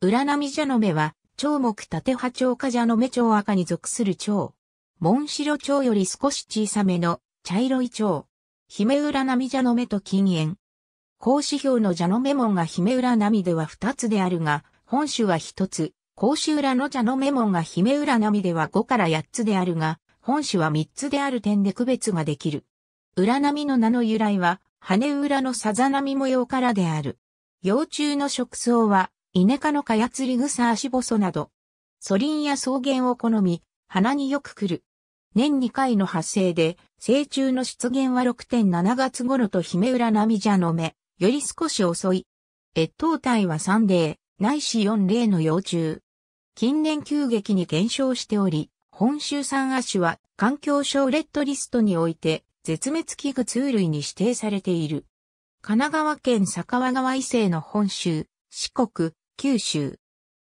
ミ波ャノメは、長木縦葉鳥科ャノメ蝶赤に属する蝶。モンシロ蝶より少し小さめの茶色いラ姫ミ波ャノメと禁煙。孔子表のジノメモ門が姫ナ波では二つであるが、本州は一つ。孔子裏のジノメモ門が姫ナ波では五から八つであるが、本種は三つである点で区別ができる。ナ波の名の由来は、羽裏のさざ波模様からである。幼虫の食草は、イネ科のカヤツリグサアシボソなど、ソリンや草原を好み、花によく来る。年2回の発生で、成虫の出現は6.7月頃と姫浦ミじゃの目、より少し遅い。越冬体は3例、ないし4例の幼虫。近年急激に減少しており、本州産亜種は環境省レッドリストにおいて絶滅危惧通類に指定されている。神奈川県坂川川伊勢の本州、四国、九州。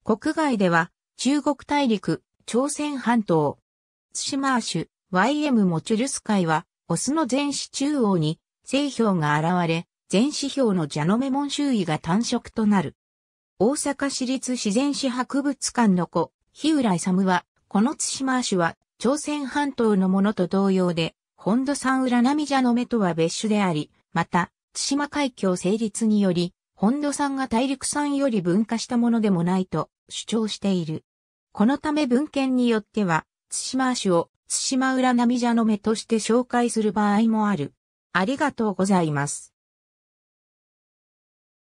国外では、中国大陸、朝鮮半島、対馬州、YM モチュルス海は、オスの全市中央に、製氷が現れ、全市氷の蛇のメモン周囲が単色となる。大阪市立自然史博物館の子、日浦勇は、この対馬州は、朝鮮半島のものと同様で、本土産浦波蛇の目とは別種であり、また、対馬海峡成立により、本土産が大陸産より分化したものでもないと主張している。このため文献によっては、対馬市を対馬浦波茶の目として紹介する場合もある。ありがとうございます。